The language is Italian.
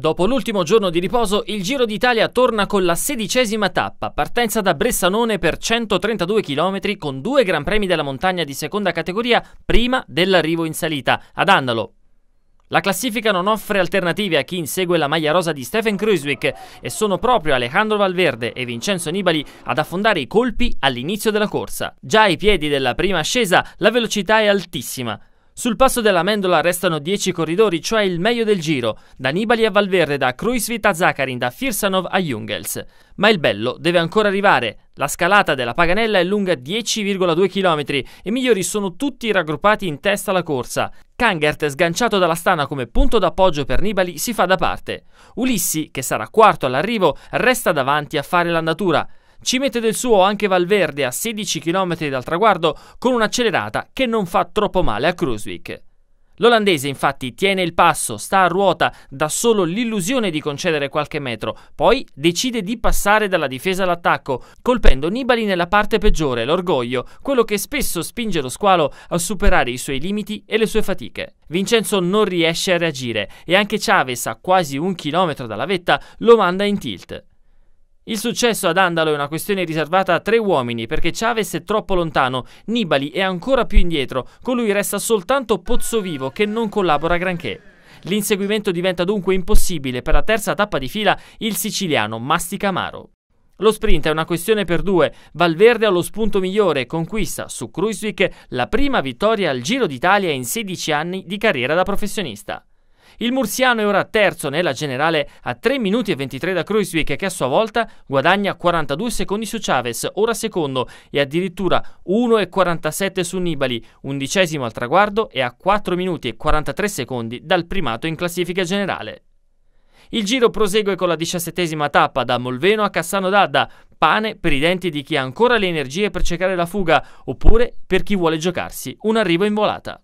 Dopo l'ultimo giorno di riposo, il Giro d'Italia torna con la sedicesima tappa, partenza da Bressanone per 132 km con due Gran Premi della montagna di seconda categoria prima dell'arrivo in salita, ad Andalo. La classifica non offre alternative a chi insegue la maglia rosa di Stephen Cruiswick e sono proprio Alejandro Valverde e Vincenzo Nibali ad affondare i colpi all'inizio della corsa. Già ai piedi della prima ascesa la velocità è altissima, sul passo della Mendola restano 10 corridori, cioè il meglio del giro, da Nibali a Valverde, da Kruisvit a Zakarin, da Firsanov a Jungels. Ma il bello deve ancora arrivare. La scalata della Paganella è lunga 10,2 km, e i migliori sono tutti raggruppati in testa alla corsa. Kangert, sganciato dalla stana come punto d'appoggio per Nibali, si fa da parte. Ulissi, che sarà quarto all'arrivo, resta davanti a fare l'andatura. Ci mette del suo anche Valverde a 16 km dal traguardo con un'accelerata che non fa troppo male a Kruswick. L'olandese infatti tiene il passo, sta a ruota, dà solo l'illusione di concedere qualche metro, poi decide di passare dalla difesa all'attacco, colpendo Nibali nella parte peggiore, l'orgoglio, quello che spesso spinge lo squalo a superare i suoi limiti e le sue fatiche. Vincenzo non riesce a reagire e anche Chavez a quasi un chilometro dalla vetta lo manda in tilt. Il successo ad Andalo è una questione riservata a tre uomini perché Chavez è troppo lontano, Nibali è ancora più indietro, con lui resta soltanto Pozzovivo che non collabora granché. L'inseguimento diventa dunque impossibile, per la terza tappa di fila il siciliano Masticamaro. Lo sprint è una questione per due, Valverde ha lo spunto migliore, e conquista su Cruiswick la prima vittoria al Giro d'Italia in 16 anni di carriera da professionista. Il mursiano è ora terzo nella generale a 3 minuti e 23 da Kreuzwijk che a sua volta guadagna 42 secondi su Chavez, ora secondo, e addirittura 1,47 su Nibali, undicesimo al traguardo e a 4 minuti e 43 secondi dal primato in classifica generale. Il giro prosegue con la diciassettesima tappa da Molveno a Cassano d'Adda, pane per i denti di chi ha ancora le energie per cercare la fuga oppure per chi vuole giocarsi un arrivo in volata.